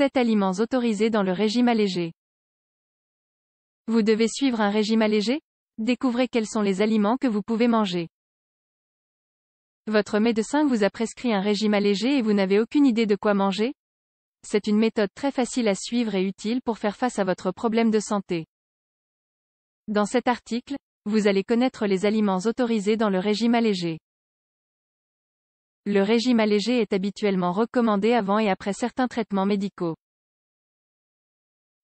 7 aliments autorisés dans le régime allégé. Vous devez suivre un régime allégé Découvrez quels sont les aliments que vous pouvez manger. Votre médecin vous a prescrit un régime allégé et vous n'avez aucune idée de quoi manger C'est une méthode très facile à suivre et utile pour faire face à votre problème de santé. Dans cet article, vous allez connaître les aliments autorisés dans le régime allégé. Le régime allégé est habituellement recommandé avant et après certains traitements médicaux.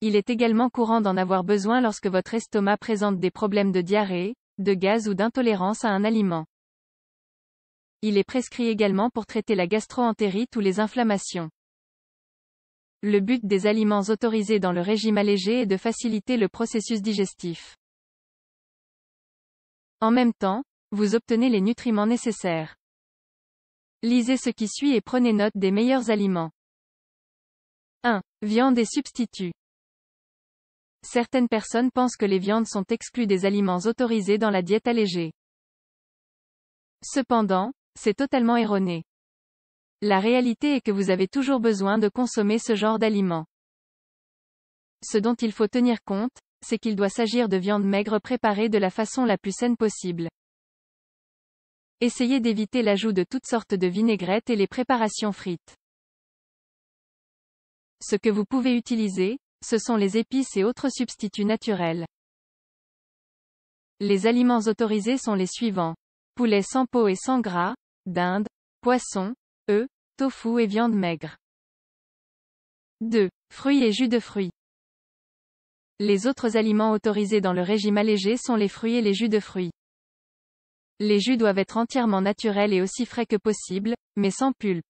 Il est également courant d'en avoir besoin lorsque votre estomac présente des problèmes de diarrhée, de gaz ou d'intolérance à un aliment. Il est prescrit également pour traiter la gastroentérite ou les inflammations. Le but des aliments autorisés dans le régime allégé est de faciliter le processus digestif. En même temps, vous obtenez les nutriments nécessaires. Lisez ce qui suit et prenez note des meilleurs aliments. 1. Viande et substituts. Certaines personnes pensent que les viandes sont exclues des aliments autorisés dans la diète allégée. Cependant, c'est totalement erroné. La réalité est que vous avez toujours besoin de consommer ce genre d'aliments. Ce dont il faut tenir compte, c'est qu'il doit s'agir de viande maigre préparée de la façon la plus saine possible. Essayez d'éviter l'ajout de toutes sortes de vinaigrettes et les préparations frites. Ce que vous pouvez utiliser, ce sont les épices et autres substituts naturels. Les aliments autorisés sont les suivants. Poulet sans peau et sans gras, dinde, poisson, œufs, tofu et viande maigre. 2. Fruits et jus de fruits. Les autres aliments autorisés dans le régime allégé sont les fruits et les jus de fruits. Les jus doivent être entièrement naturels et aussi frais que possible, mais sans pulpe.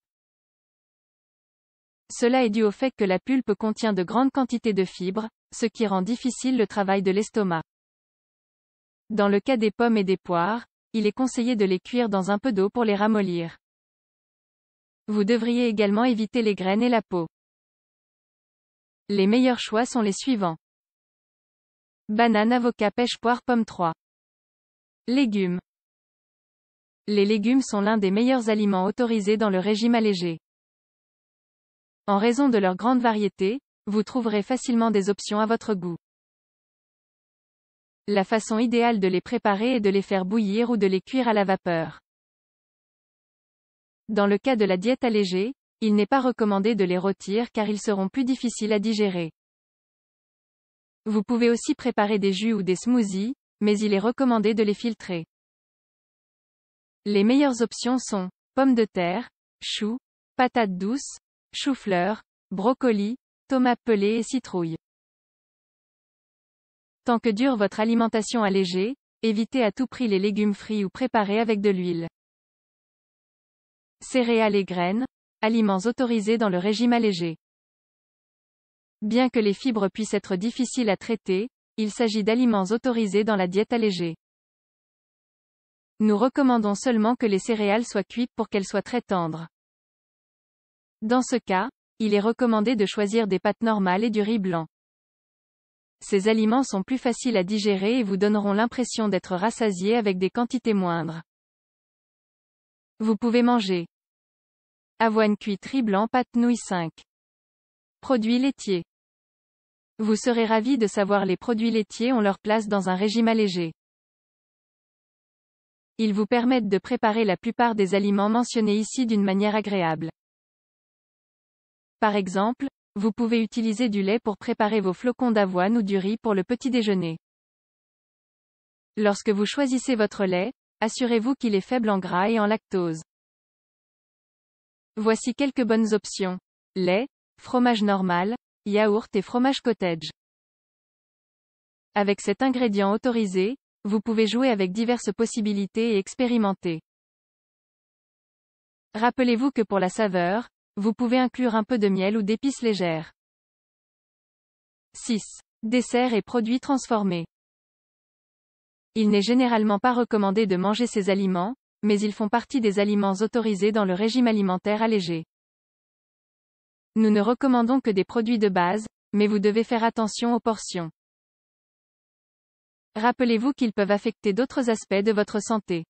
Cela est dû au fait que la pulpe contient de grandes quantités de fibres, ce qui rend difficile le travail de l'estomac. Dans le cas des pommes et des poires, il est conseillé de les cuire dans un peu d'eau pour les ramollir. Vous devriez également éviter les graines et la peau. Les meilleurs choix sont les suivants. Banane, avocat, pêche, poire, pomme 3. Légumes. Les légumes sont l'un des meilleurs aliments autorisés dans le régime allégé. En raison de leur grande variété, vous trouverez facilement des options à votre goût. La façon idéale de les préparer est de les faire bouillir ou de les cuire à la vapeur. Dans le cas de la diète allégée, il n'est pas recommandé de les rôtir car ils seront plus difficiles à digérer. Vous pouvez aussi préparer des jus ou des smoothies, mais il est recommandé de les filtrer. Les meilleures options sont pommes de terre, choux, patates douces, choux-fleurs, brocolis, tomates pelées et citrouilles. Tant que dure votre alimentation allégée, évitez à tout prix les légumes frits ou préparés avec de l'huile. Céréales et graines, aliments autorisés dans le régime allégé. Bien que les fibres puissent être difficiles à traiter, il s'agit d'aliments autorisés dans la diète allégée. Nous recommandons seulement que les céréales soient cuites pour qu'elles soient très tendres. Dans ce cas, il est recommandé de choisir des pâtes normales et du riz blanc. Ces aliments sont plus faciles à digérer et vous donneront l'impression d'être rassasié avec des quantités moindres. Vous pouvez manger Avoine cuite riz blanc pâte nouille 5. Produits laitiers. Vous serez ravi de savoir les produits laitiers ont leur place dans un régime allégé. Ils vous permettent de préparer la plupart des aliments mentionnés ici d'une manière agréable. Par exemple, vous pouvez utiliser du lait pour préparer vos flocons d'avoine ou du riz pour le petit déjeuner. Lorsque vous choisissez votre lait, assurez-vous qu'il est faible en gras et en lactose. Voici quelques bonnes options. Lait, fromage normal, yaourt et fromage cottage. Avec cet ingrédient autorisé, vous pouvez jouer avec diverses possibilités et expérimenter. Rappelez-vous que pour la saveur, vous pouvez inclure un peu de miel ou d'épices légères. 6. Desserts et produits transformés. Il n'est généralement pas recommandé de manger ces aliments, mais ils font partie des aliments autorisés dans le régime alimentaire allégé. Nous ne recommandons que des produits de base, mais vous devez faire attention aux portions. Rappelez-vous qu'ils peuvent affecter d'autres aspects de votre santé.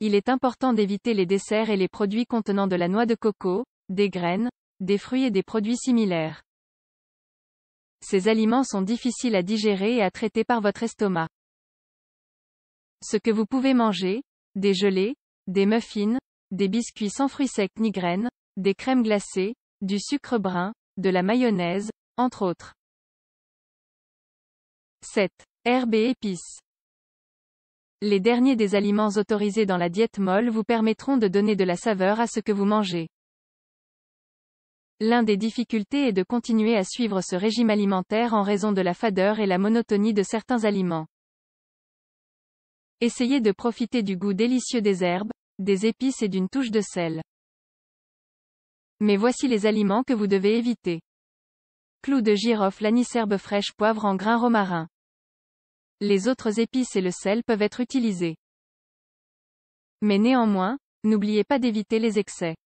Il est important d'éviter les desserts et les produits contenant de la noix de coco, des graines, des fruits et des produits similaires. Ces aliments sont difficiles à digérer et à traiter par votre estomac. Ce que vous pouvez manger, des gelées, des muffins, des biscuits sans fruits secs ni graines, des crèmes glacées, du sucre brun, de la mayonnaise, entre autres. 7. Herbes et épices. Les derniers des aliments autorisés dans la diète molle vous permettront de donner de la saveur à ce que vous mangez. L'un des difficultés est de continuer à suivre ce régime alimentaire en raison de la fadeur et la monotonie de certains aliments. Essayez de profiter du goût délicieux des herbes, des épices et d'une touche de sel. Mais voici les aliments que vous devez éviter. Clous de girofle, anis, herbe fraîche, poivre en grains romarin. Les autres épices et le sel peuvent être utilisés. Mais néanmoins, n'oubliez pas d'éviter les excès.